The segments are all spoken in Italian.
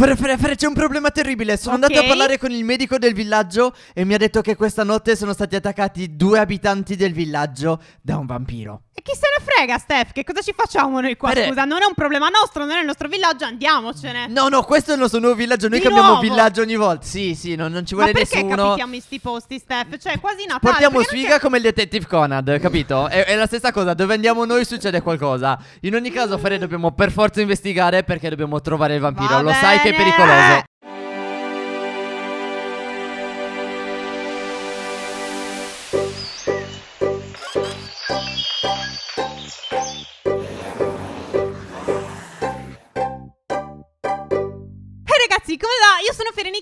Fare, fare, fare, c'è un problema terribile. Sono okay. andato a parlare con il medico del villaggio e mi ha detto che questa notte sono stati attaccati due abitanti del villaggio da un vampiro. E chi se ne frega, Steph? Che cosa ci facciamo noi qua? Bene. Scusa, non è un problema nostro, non è il nostro villaggio, andiamocene. No, no, questo è il nostro nuovo villaggio. Noi Di cambiamo nuovo? villaggio ogni volta. Sì, sì, non, non ci vuole nessuno. Ma perché capitiamo in sti posti, Steph? Cioè, quasi Natale. Portiamo sfiga come il detective Conad, capito? è, è, la stessa cosa. Dove andiamo noi succede qualcosa. In ogni caso, Fred, dobbiamo per forza investigare perché dobbiamo trovare il vampiro. Va Lo sai che è pericoloso.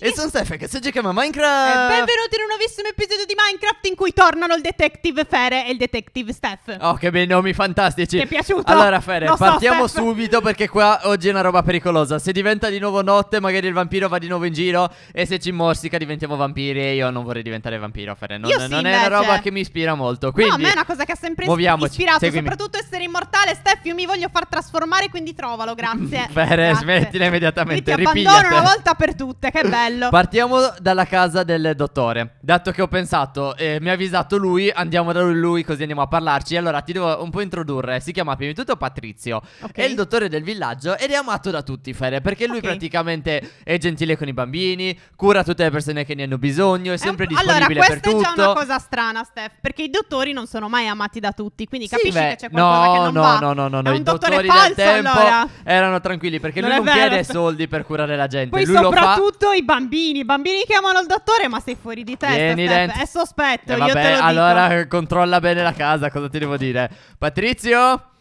It's sono Stefan, se giochiamo chiama eh, Minecraft. Eh, benvenuti in un nuovissimo episodio di Minecraft in cui tornano il detective Fere e il detective Steph. Oh, che bei nomi fantastici. Ti è piaciuto? Allora, Fere, Lo partiamo so, subito perché qua oggi è una roba pericolosa. Se diventa di nuovo notte, magari il vampiro va di nuovo in giro. E se ci morsica diventiamo vampiri. E io non vorrei diventare vampiro, Fere. Non, non sì, è una roba che mi ispira molto. Quindi, no, a me è una cosa che ha sempre muoviamoci, ispirato. Seguimi. Soprattutto essere immortale. Steph, io mi voglio far trasformare, quindi trovalo, grazie. Fere, grazie. smettila immediatamente. Ti abbandono una volta per tutte, che bello. Partiamo dalla casa del dottore. Dato che ho pensato, eh, mi ha avvisato lui, andiamo da lui così andiamo a parlarci. Allora ti devo un po' introdurre. Si chiama prima di tutto Patrizio. Okay. È il dottore del villaggio ed è amato da tutti, Fere, perché lui okay. praticamente è gentile con i bambini, cura tutte le persone che ne hanno bisogno, è eh, sempre è un... disponibile allora, per tutto. Allora, questa è già una cosa strana, Steph, perché i dottori non sono mai amati da tutti, quindi sì, capisci beh, che c'è qualcosa no, che non no, va. No, no, no, no, i dottori falso, del tempo allora. erano tranquilli perché non lui non vero. chiede soldi per curare la gente, poi lui soprattutto i bambini bambini. I bambini chiamano il dottore, ma sei fuori di testa. Vieni, È sospetto. Eh, vabbè, allora eh, controlla bene la casa, cosa ti devo dire? Patrizio,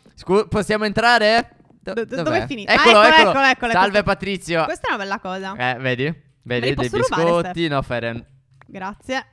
possiamo entrare? Do- dov'è? Dove finito? Eccolo, ah, ecco, eccolo, eccolo, eccolo, ecco, ecco. Salve Patrizio. Questa è una bella cosa. Eh, vedi? Vedi dei biscotti, no, Feren. Grazie.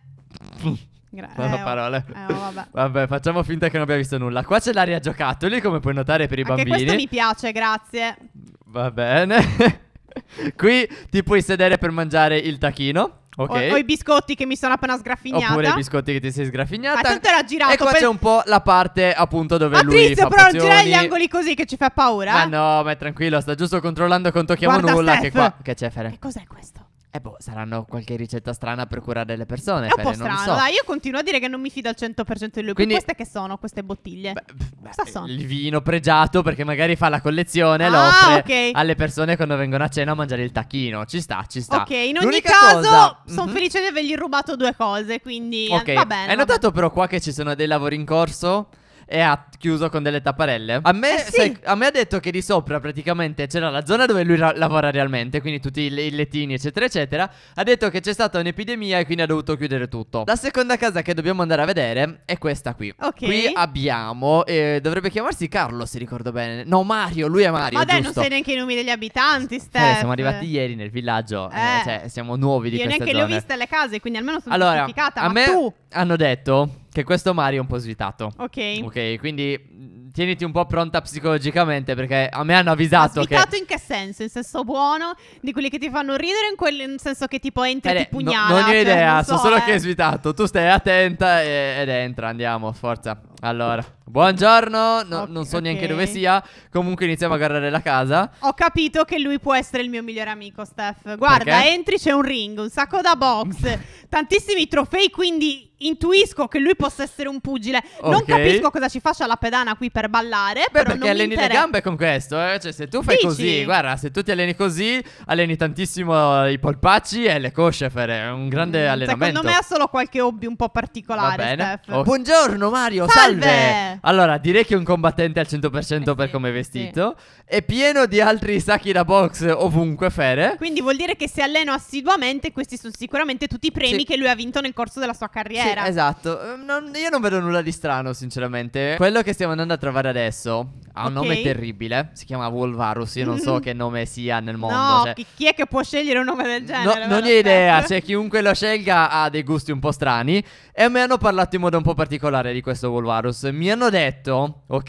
Gra- non eh, parole. Eh, oh, vabbè. vabbè. facciamo finta che non abbia visto nulla. Qua c'è l'aria giocattoli, come puoi notare per i Anche bambini. Questo mi piace, grazie. Va bene. Qui ti puoi sedere per mangiare il tachino. Okay. O, o, i biscotti che mi sono appena sgraffignata. Oppure i biscotti che ti sei sgraffignata. Ma tanto era girato. E qua per... c'è un po' la parte appunto dove Patrizio, lui fa però non girare gli angoli così che ci fa paura. Ma no, ma è tranquillo, sta giusto controllando con tocchiamo Guarda nulla Steph. che qua che c'è Fere. Che cos'è questo? Eh boh, saranno qualche ricetta strana per curare le persone. È un po' Fede, strano, so. dai, io continuo a dire che non mi fido al 100% di lui. Quindi, queste che sono, queste bottiglie? Beh, beh, sono? Il vino pregiato perché magari fa la collezione, ah, lo offre okay. alle persone quando vengono a cena a mangiare il tacchino. Ci sta, ci sta. Ok, in ogni L'unica caso cosa... sono mhm. felice di avergli rubato due cose, quindi okay. va bene. Hai va notato bene. però qua che ci sono dei lavori in corso? e ha chiuso con delle tapparelle. A me, eh sì. sai, a me ha detto che di sopra praticamente c'era la zona dove lui ra- lavora realmente, quindi tutti i, i lettini eccetera eccetera. Ha detto che c'è stata un'epidemia e quindi ha dovuto chiudere tutto. La seconda casa che dobbiamo andare a vedere è questa qui. Ok. Qui abbiamo, eh, dovrebbe chiamarsi Carlo se ricordo bene. No Mario, lui è Mario. Ma dai, non sai neanche i nomi degli abitanti, Steph. Eh, siamo arrivati ieri nel villaggio, eh, eh. cioè siamo nuovi di Io queste Io neanche le ho viste le case, quindi almeno sono allora, certificata. A me tu... hanno detto che questo Mario è un po' svitato. Ok. Ok, quindi mm, tieniti un po' pronta psicologicamente perché a me hanno avvisato svitato che... Svitato in che senso? In senso buono? Di quelli che ti fanno ridere in quel senso che tipo entri e eh, ti pugnala? No, non ho cioè, idea, non so, so solo eh. che è svitato. Tu stai attenta e, ed entra, andiamo, forza. Allora, buongiorno, no, okay, non so okay. neanche dove sia, comunque iniziamo a guardare la casa. Ho capito che lui può essere il mio migliore amico, Steph. Guarda, Perché? entri, c'è un ring, un sacco da box, tantissimi trofei, quindi intuisco che lui possa essere un pugile. Okay. Non capisco cosa ci faccia la pedana qui per ballare. Beh, però perché alleni le gambe con questo. Eh? Cioè, se tu fai Dici? così, guarda, se tu ti alleni così, alleni tantissimo i polpacci e le cosce, È un grande mm, allenamento. Secondo me ha solo qualche hobby un po' particolare. Steph oh. Buongiorno, Mario. Salve. Salve! Allora, direi che è un combattente al 100% eh per sì, come è vestito. Sì. È pieno di altri sacchi da box ovunque fere. Quindi vuol dire che se alleno assiduamente, questi sono sicuramente tutti i premi sì. che lui ha vinto nel corso della sua carriera. esatto. Ehm, non, io non vedo nulla di strano, sinceramente. Quello che stiamo andando a trovare adesso ha un okay. nome terribile. Si chiama Wolvarus. Io non so mm. che nome sia nel mondo. No, cioè... chi è che può scegliere un nome del genere? No, non ne ho idea. Cioè, chiunque lo scelga ha dei gusti un po' strani. E a me hanno parlato in modo un po' particolare di questo Wolvarus. Taros mi hanno detto, ok,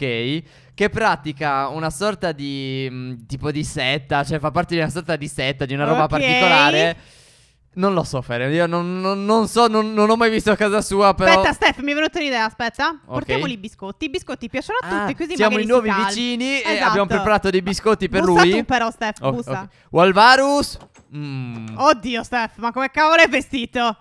che pratica una sorta di mh, mm, tipo di setta, cioè fa parte di una sorta di setta, di una roba Ok. particolare. Non lo so, Fere, io non, non- non so, non, non ho mai visto a casa sua, però... Aspetta, Steph, mi è venuta un'idea, aspetta. Portiamoli lì i biscotti. I biscotti piacciono a ah, tutti, Ah, così siamo i magari nuovi si calma. vicini e esatto. abbiamo preparato dei biscotti per Bussa lui. tu però, Steph, Ok, bussa. ok. Walvarus. Mm. Oddio, Steph, ma come cavolo è vestito?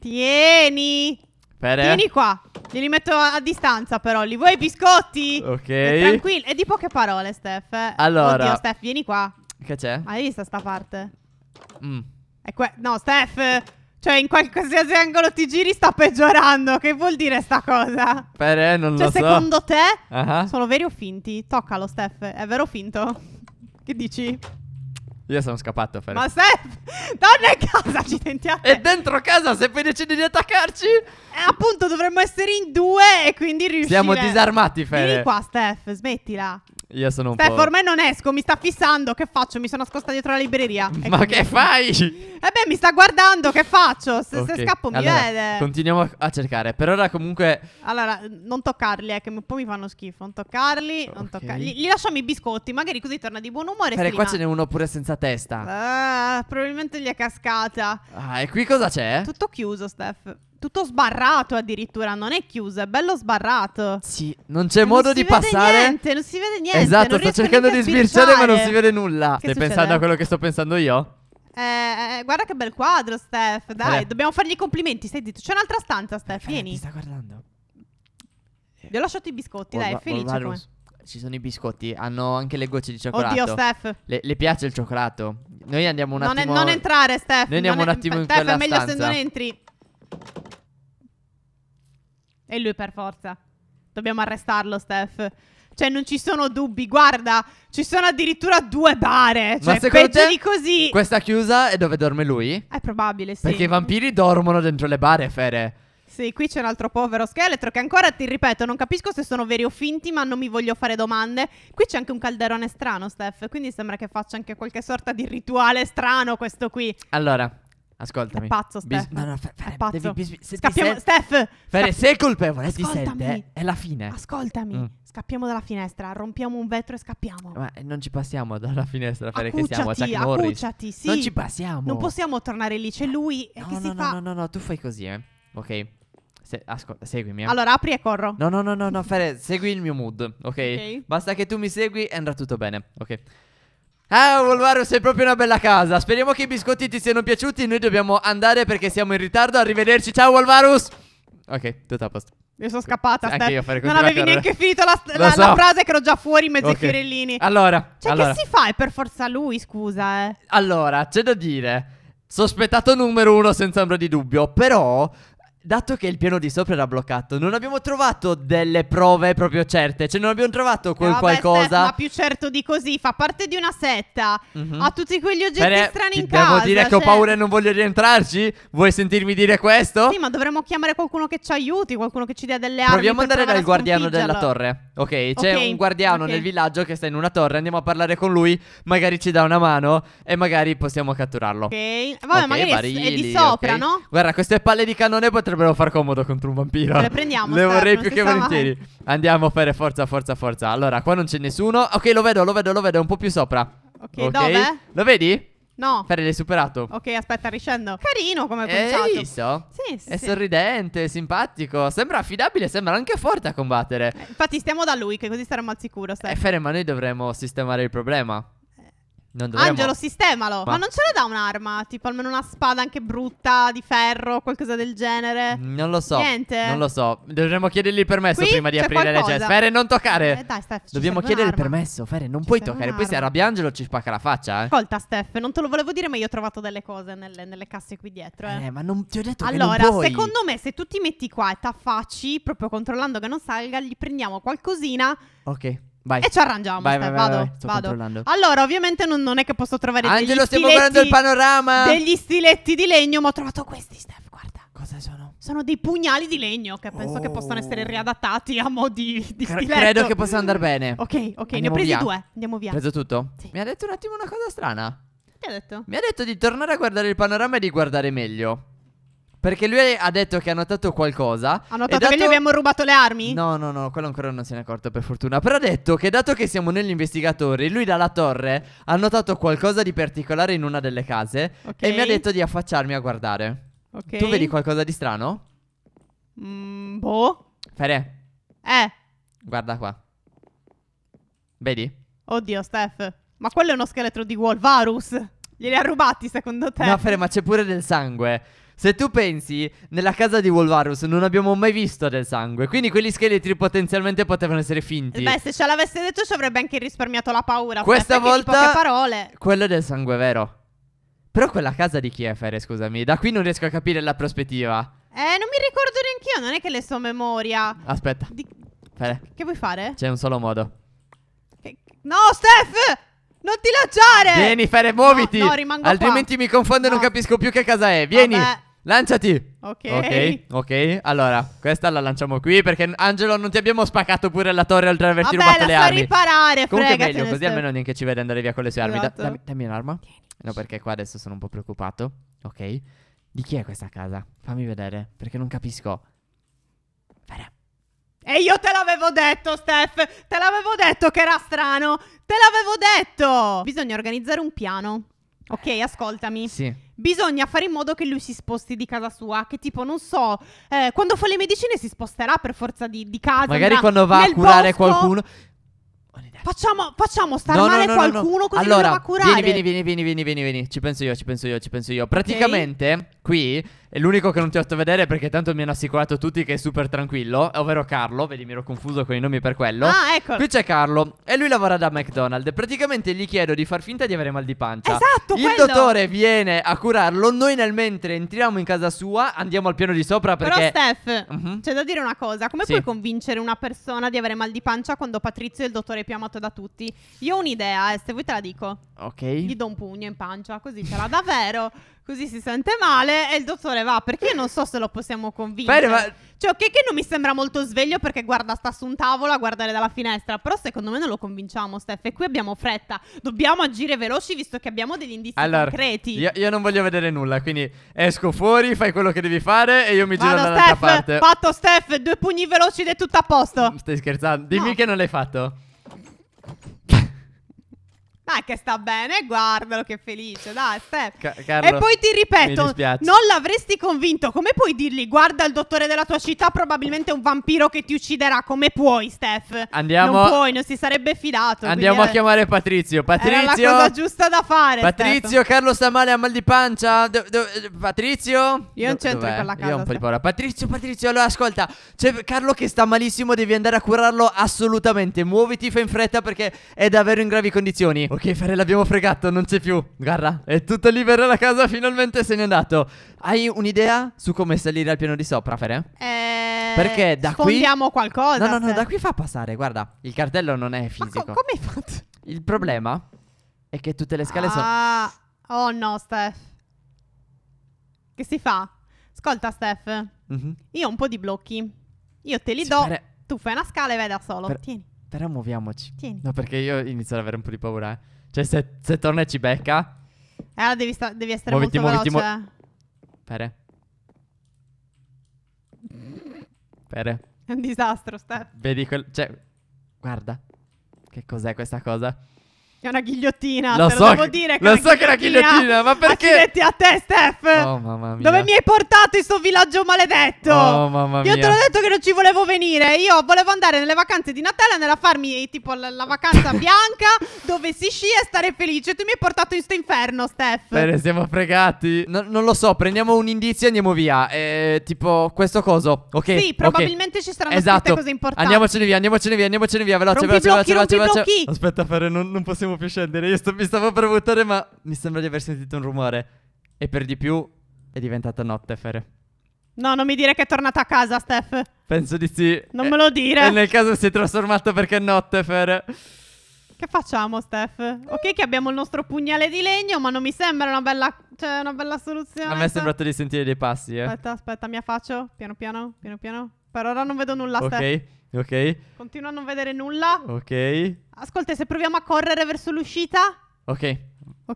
Tieni. Pere. Eh? Vieni qua. Glieli metto a, a distanza però. Li vuoi i biscotti? Ok. E tranquillo. E di poche parole, Steph. Allora. Oddio, Steph, vieni qua. Che c'è? Hai visto sta parte? Mm. no, Steph. Cioè, in qualsiasi angolo ti giri sta peggiorando. Che vuol dire sta cosa? Pere, eh, non cioè, lo so. Cioè, secondo te uh -huh. sono veri o finti? Toccalo, Steph. È vero o finto? che dici? Io sono scappato, Fer. Ma se torna a casa, accidenti a te. E dentro casa, se poi decidi di attaccarci? Eh, appunto, dovremmo essere in due e quindi riuscire. Siamo disarmati, Fer. Vieni qua, Steph, smettila. Io sono un Steph, po'. ormai non esco, mi sta fissando. Che faccio? Mi sono nascosta dietro la libreria. Ecco Ma che fai? Eh beh, mi sta guardando, che faccio? Se, okay. se scappo mi allora, vede. Continuiamo a cercare. Per ora comunque. Allora, non toccarli, eh, che un po' mi fanno schifo. Non toccarli, okay. non toccarli. Gli, gli lasciamo i biscotti, magari così torna di buon umore. Perché qua ce n'è uno pure senza testa. Uh, probabilmente gli è cascata. Ah, e qui cosa c'è? Tutto chiuso, Steph tutto sbarrato addirittura, non è chiuso, è bello sbarrato. Sì, non c'è non modo di passare. Niente, non si vede niente. Esatto, sto cercando di sbirciare ma non si vede nulla. Che Stai succede? pensando a quello che sto pensando io? Eh, eh, guarda che bel quadro, Steph. Dai, Vabbè. dobbiamo fargli i complimenti. Stai zitto. C'è un'altra stanza, Steph. Vieni. Eh, ti sta guardando. Gli ho lasciato i biscotti, Orba, dai, è felice. Orba, ci sono i biscotti, hanno anche le gocce di cioccolato. Oddio, Steph. Le, le piace il cioccolato. Noi andiamo un non attimo. È, non entrare, Steph. Noi andiamo non un attimo è, in Steph, quella stanza. Steph, è meglio stanza. se non entri. E lui per forza. Dobbiamo arrestarlo, Steph. Cioè, non ci sono dubbi. Guarda, ci sono addirittura due bare. Cioè, Ma peggio te, di così. Questa chiusa è dove dorme lui? È probabile, sì. Perché i vampiri dormono dentro le bare, Fere. Sì, qui c'è un altro povero scheletro che ancora, ti ripeto, non capisco se sono veri o finti, ma non mi voglio fare domande. Qui c'è anche un calderone strano, Steph, quindi sembra che faccia anche qualche sorta di rituale strano questo qui. Allora, Ascoltami. È pazzo, Steph. Bis- no, no, Fer- Fer- è pazzo. Devi, bis- Scappiamo, se- Steph! Fer- se è colpevole, eh, ti sente, eh? è la fine. Ascoltami. Mm. Scappiamo dalla finestra, rompiamo un vetro e scappiamo. Ma eh, non ci passiamo dalla finestra, Fer, che siamo a Chuck Norris. sì. Non ci passiamo. Non possiamo tornare lì, c'è lui. No, no, no, fa... no, no, no, tu fai così, eh. Ok. Se, ascolta, seguimi. Eh. Allora apri e corro. No, no, no, no, no Fere, segui il mio mood, okay? ok? Basta che tu mi segui e andrà tutto bene, ok? Ah, Volvaro, sei proprio una bella casa. Speriamo che i biscotti ti siano piaciuti. Noi dobbiamo andare perché siamo in ritardo. Arrivederci, ciao Volvarus. Ok, tutto a posto. Io sono scappata, Anche io farei Non avevi neanche finito la, la, so. la, frase che ero già fuori in mezzo okay. ai fiorellini. Allora, cioè, allora. che si fa? È per forza lui, scusa, eh. Allora, c'è da dire. Sospettato numero uno, senza ombra di dubbio. Però Dato che il piano di sopra era bloccato, non abbiamo trovato delle prove proprio certe. Cioè, non abbiamo trovato quel no, qualcosa. Beh, Steph, ma più certo di così, fa parte di una setta. Mm-hmm. Ha tutti quegli oggetti Bene, strani in devo casa. Devo dire cioè... che ho cioè. paura e non voglio rientrarci? Vuoi sentirmi dire questo? Sì, ma dovremmo chiamare qualcuno che ci aiuti, qualcuno che ci dia delle armi. Proviamo ad andare dal guardiano della torre. Ok, c'è okay. un guardiano okay. nel villaggio che sta in una torre. Andiamo a parlare con lui. Magari ci dà una mano e magari possiamo catturarlo. Ok, vabbè, okay, magari barili, è di sopra, no? Guarda, queste palle di cannone potrebbero potrebbero far comodo contro un vampiro. Le prendiamo. Le vorrei più che volentieri. Mai. Andiamo, fare forza, forza, forza. Allora, qua non c'è nessuno. Ok, lo vedo, lo vedo, lo vedo, È un po' più sopra. Ok, okay. dove? Lo vedi? No. Ferri, l'hai superato. Ok, aspetta, riscendo. Carino come concetto. Hai visto? Sì, sì. È sorridente, simpatico. Sembra affidabile, sembra anche forte a combattere. Eh, infatti, stiamo da lui, che così saremo al sicuro. Sempre. Eh, Ferri, ma noi dovremmo sistemare il problema dovremmo... Angelo, sistemalo. Ma... ma... non ce ne dà un'arma? Tipo almeno una spada anche brutta, di ferro, qualcosa del genere? Non lo so. Niente. Non lo so. Dovremmo chiedergli il permesso Qui prima di aprire qualcosa. le ceste. Fere, non toccare. Eh, dai, Steph, Dobbiamo chiedere il permesso. Fere, non ci puoi toccare. Poi se arrabbia Angelo ci spacca la faccia. Eh. Ascolta, Steph, non te lo volevo dire, ma io ho trovato delle cose nelle, nelle casse qui dietro. Eh. eh, ma non ti ho detto allora, che non puoi. Allora, secondo me, se tu ti metti qua e t'affacci, proprio controllando che non salga, gli prendiamo qualcosina. Ok. Vai. E ci arrangiamo. Vai, vai, vado. vado. Allora, ovviamente non, non, è che posso trovare Angelo, degli stiamo guardando il panorama. Degli stiletti di legno, ma ho trovato questi, Steph. Guarda. Cosa sono? Sono dei pugnali di legno che penso oh. che possano essere oh. riadattati a mo' di, di stiletto. Credo che possano andare bene. Ok, ok, Andiamo ne ho presi via. due. Andiamo via. Ho Preso tutto? Sì. Mi ha detto un attimo una cosa strana. Che ha detto? Mi ha detto di tornare a guardare il panorama e di guardare meglio. Perché lui ha detto che ha notato qualcosa. Ha notato dato... che gli abbiamo rubato le armi? No, no, no, quello ancora non se n'è accorto per fortuna. Però ha detto che dato che siamo negli investigatori, lui dalla torre ha notato qualcosa di particolare in una delle case okay. e mi ha detto di affacciarmi a guardare. Ok. Tu vedi qualcosa di strano? Mm, boh. Fere. Eh. Guarda qua. Vedi? Oddio, Steph. Ma quello è uno scheletro di Wolvarus. Glieli ha rubati secondo te? No, Fere, ma c'è pure del sangue. Se tu pensi, nella casa di Wolvarus non abbiamo mai visto del sangue. Quindi quegli scheletri potenzialmente potevano essere finti. Beh, se ce l'avesse detto ci avrebbe anche risparmiato la paura. Questa volta. In poche parole. Quello del sangue vero. Però quella casa di chi è, Fere, scusami? Da qui non riesco a capire la prospettiva. Eh, non mi ricordo neanche io, non è che le so memoria. Aspetta. Di... Fere. Che vuoi fare? C'è un solo modo. Che... No, Steph! Non ti lanciare! Vieni, Fere, muoviti! No, no rimango Altrimenti qua. mi confondo e no. non capisco più che casa è. Vieni! Vabbè. Lanciati! Ok. Ok, ok. Allora, questa la lanciamo qui perché Angelo non ti abbiamo spaccato pure la torre oltre averti Vabbè, rubato le armi. Vabbè, la riparare, Comunque è meglio, così almeno neanche ci vede andare via con le sue armi. Da, esatto. dammi, dammi un'arma. No, perché qua adesso sono un po' preoccupato. Ok. Di chi è questa casa? Fammi vedere, perché non capisco. Vera. E io te l'avevo detto, Steph! Te l'avevo detto che era strano! Te l'avevo detto! Bisogna organizzare un piano. Ok, ascoltami. Sì. Bisogna fare in modo che lui si sposti di casa sua. Che tipo, non so, eh, quando fa le medicine si sposterà per forza di, di casa. Magari quando va a curare bosco. qualcuno. Facciamo, facciamo star no, male no, no, qualcuno così allora, lo va a curare. Vieni, vieni, vieni, vieni, vieni, vieni. Ci penso io, ci penso io, ci penso io. Praticamente, okay. qui e l'unico che non ti ho fatto vedere perché tanto mi hanno assicurato tutti che è super tranquillo, ovvero Carlo, vedi mi ero confuso con i nomi per quello. Ah, ecco. Qui c'è Carlo e lui lavora da McDonald's. Praticamente gli chiedo di far finta di avere mal di pancia. Esatto, Il quello. dottore viene a curarlo, noi nel mentre entriamo in casa sua, andiamo al piano di sopra perché Però Steph, uh-huh. c'è da dire una cosa, come sì. puoi convincere una persona di avere mal di pancia quando Patrizio è il dottore più amato da tutti? Io ho un'idea, eh, se vuoi te la dico. Ok. Gli do un pugno in pancia, così ce l'ha davvero. Così si sente male e il dottore va perché io non so se lo possiamo convincere. Bene, ma... Cioè, ok, che non mi sembra molto sveglio perché guarda, sta su un tavolo a guardare dalla finestra. Però secondo me non lo convinciamo, Steph. E qui abbiamo fretta. Dobbiamo agire veloci visto che abbiamo degli indizi allora, concreti. Io, io non voglio vedere nulla. Quindi esco fuori, fai quello che devi fare e io mi Vado giro dall'altra Steph, parte. Fatto, Steph. Due pugni veloci ed è tutto a posto. Mm, stai scherzando? Dimmi no. che non l'hai fatto. Dai che sta bene, guardalo che felice, dai Steph. Ca- Carlo, e poi ti ripeto, non l'avresti convinto, come puoi dirgli guarda il dottore della tua città probabilmente un vampiro che ti ucciderà, come puoi Steph? Andiamo... Non puoi, non si sarebbe fidato. Andiamo a chiamare Patrizio, Patrizio... Era la cosa giusta da fare Patrizio, Steph. Carlo sta male, ha mal di pancia, do, do, Patrizio? Io non c'entro in la casa. Io ho un po' di paura. Patrizio, Patrizio, allora ascolta, c'è Carlo che sta malissimo, devi andare a curarlo assolutamente, muoviti, fai in fretta perché è davvero in gravi condizioni. Ok, Fare l'abbiamo fregato, non c'è più. Guarda, è tutto libero la casa, finalmente se n'è andato. Hai un'idea su come salire al piano di sopra, Fare? Eh. Perché da qui. Sfondiamo qualcosa. No, no, no, da qui fa passare, guarda. Il cartello non è fisico. Ma co come hai fatto? Il problema è che tutte le scale ah. sono. Oh no, Steph. Che si fa? Ascolta, Steph. Mm -hmm. Io ho un po' di blocchi. Io te li sì, do. Fare... Tu fai una scala e vai da solo. Per... Tieni. Però muoviamoci. Tieni. No, perché io inizio ad avere un po' di paura. eh. Cioè, se, se torna e ci becca. Eh, devi, sta- devi essere Muoviti, molto muoviti, veloce. Eh. Pere. Pere. È un disastro, Steph. Vedi quel. Cioè. Guarda. Che cos'è questa cosa? È una ghigliottina, lo te so lo devo che, dire. Lo so che è una ghigliottina, ma perché? Accidenti a te, Steph. Oh, mamma mia. Dove mi hai portato in sto villaggio maledetto? Oh, mamma mia. Io te l'ho detto che non ci volevo venire. Io volevo andare nelle vacanze di Natale, andare a farmi tipo la, la vacanza bianca, dove si scia e stare felice. Tu mi hai portato in sto inferno, Steph. Bene, siamo fregati. No, non lo so, prendiamo un indizio e andiamo via. Eh, tipo, questo coso, ok? Sì, probabilmente okay. ci saranno esatto. cose importanti. Andiamocene via, andiamocene via, andiamocene via, veloce, rompi veloce, blocchi, veloce, veloce. Blocchi. Aspetta, Ferre, non, non possiamo potevo più scendere. Io sto, mi stavo per buttare, ma mi sembra di aver sentito un rumore. E per di più è diventata notte, Fer. No, non mi dire che è tornata a casa, Steph. Penso di sì. Non eh, me lo dire. E nel caso si è trasformato perché è notte, Fer. Che facciamo, Steph? Ok, che abbiamo il nostro pugnale di legno, ma non mi sembra una bella, cioè, una bella soluzione. A me è sembrato di sentire dei passi, eh. Aspetta, aspetta, mi affaccio. Piano piano, piano piano. Per ora non vedo nulla, okay. Steph. Ok. Ok. Continua a non vedere nulla. Ok. Ascolta, se proviamo a correre verso l'uscita. Ok.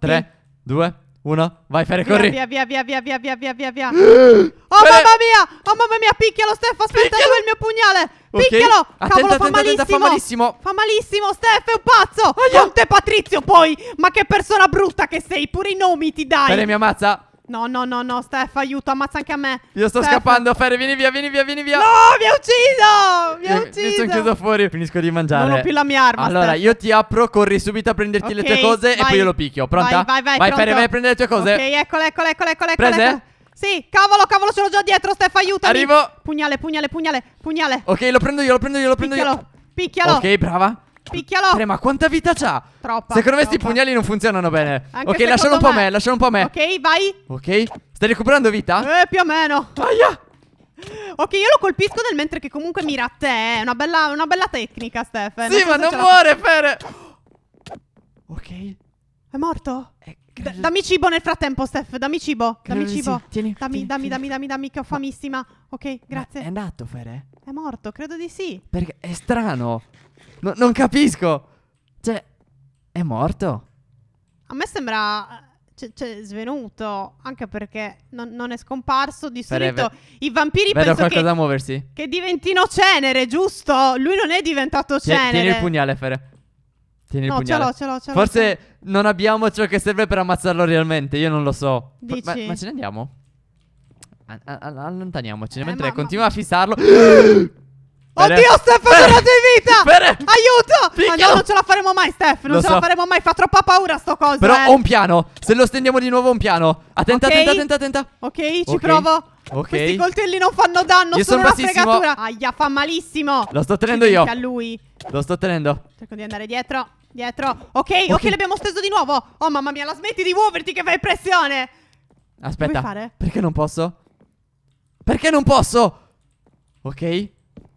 3, 2, 1, vai Fere, corri. Via, via, via, via, via, via, via, via, via. oh Fere. mamma mia! Oh mamma mia, picchialo Steph, aspetta, picchialo. dove il mio pugnale? Picchialo! Attenta, Cavolo, attenta, fa, malissimo. Attenta, fa malissimo. Fa malissimo, Steph, è un pazzo! Aia. Conte Patrizio poi! Ma che persona brutta che sei, pure i nomi ti dai! Fere mi ammazza! No, no, no, no, Steph, aiuto, ammazza anche a me. Io sto Steph. scappando, Ferre, vieni via, vieni via, vieni via. No, mi ha ucciso! Mi ha ucciso. Mi sono chiuso fuori, finisco di mangiare. Non ho più la mia arma. Allora, Steph. io ti apro, corri subito a prenderti okay, le tue cose vai. e poi io lo picchio. Pronta? Vai, vai, vai. Vai, Ferre, vai a prendere le tue cose. Ok, eccole, eccole, eccole, eccole. Prese? Eccole. Sì, cavolo, cavolo, sono già dietro, Steph, aiutami. Arrivo. Pugnale, pugnale, pugnale, pugnale. Ok, lo prendo io, lo prendo io, lo prendo Picchialo. io. Picchialo. Ok, brava. Picchialo. Tre, ma quanta vita c'ha? Troppa. Secondo me questi pugnali non funzionano bene. Anche ok, lascialo un po' a me, lascialo un po' a me. Ok, vai. Ok. Stai recuperando vita? Eh, più o meno. Aia. Ok, io lo colpisco nel mentre che comunque mira a te. Eh. È una bella, una bella tecnica, Stefan. Sì, non ma non muore, Fere. Ok. È morto? È ecco. D- dammi cibo nel frattempo, Steph. Dammi cibo. Dammi cibo. Sì. Tieni, dammi, tieni, dammi, tieni. dammi, dammi, dammi, che ho famissima. Ok, grazie. Ma è andato, Fere? È morto, credo di sì. Perché è strano. No, non capisco. Cioè, è morto. A me sembra. Cioè, cioè svenuto. Anche perché non, non è scomparso. Di Fere, solito ve- i vampiri vedo penso qualcosa che, a muoversi. Che diventino cenere, giusto? Lui non è diventato cenere. Tieni il pugnale, Fere. Tieni no, il pugnale. ce l'ho, ce l'ho, ce l'ho. Forse non abbiamo ciò che serve per ammazzarlo realmente, io non lo so. Dici? Ma, ma ce ne andiamo? Allontaniamoci, eh, mentre ma, continua ma... a fissarlo. Oddio, Steph, è tornato in vita! Pere. Aiuto! Ma no, non ce la faremo mai, Steph. Non lo ce so. la faremo mai. Fa troppa paura sto coso. Però eh. ho un piano. Se lo stendiamo di nuovo, ho un piano. Attenta, okay. attenta, attenta, attenta. Ok, ci okay. provo. Ok. Questi coltelli non fanno danno. Io sono una fregatura. Aia, fa malissimo. Lo sto tenendo C'è io. A lui. Lo sto tenendo. Cerco di andare dietro. Dietro. Ok, ok, okay l'abbiamo steso di nuovo. Oh, mamma mia, la smetti di muoverti che fai pressione. Aspetta. Fare? Perché non posso? Perché non posso? Ok.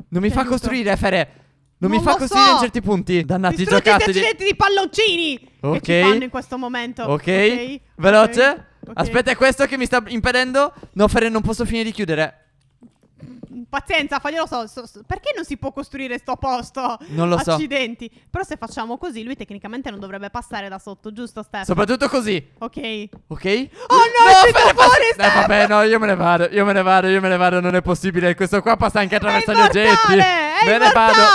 Non mi fa costruire, Fere. Non, non mi fa costruire so. in certi punti. Dannati Distrutti giocattoli. Distrutti accidenti di palloncini. Ok. Che fanno in questo momento. Ok. okay. Veloce. Okay. Aspetta, è questo che mi sta impedendo? No, Fere, non posso finire di chiudere pazienza, faglielo so, so, so. Perché non si può costruire sto posto? Non lo so. Accidenti. Però se facciamo così, lui tecnicamente non dovrebbe passare da sotto, giusto, Stefano? Soprattutto così. Ok. Ok? Oh no, no sei per fuori, Stefano! vabbè, no, io me ne vado, io me ne vado, io me ne vado, non è possibile. Questo qua passa anche attraverso gli oggetti. È me ne vado.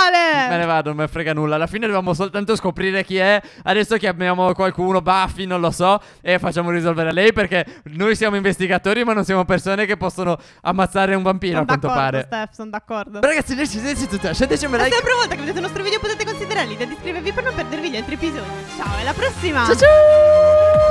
Me ne vado, non me frega nulla. Alla fine dobbiamo soltanto scoprire chi è. Adesso che abbiamo qualcuno, Buffy, non lo so, e facciamo risolvere lei perché noi siamo investigatori, ma non siamo persone che possono ammazzare un vampiro, a quanto pare. Steph, sono d'accordo. Ma ragazzi, noi ci siete tutti, lasciatecemi un like. La prossima volta che vedete il nostro video potete considerare l'idea di iscrivervi per non perdervi gli altri episodi. Ciao, alla prossima! Ciao ciao!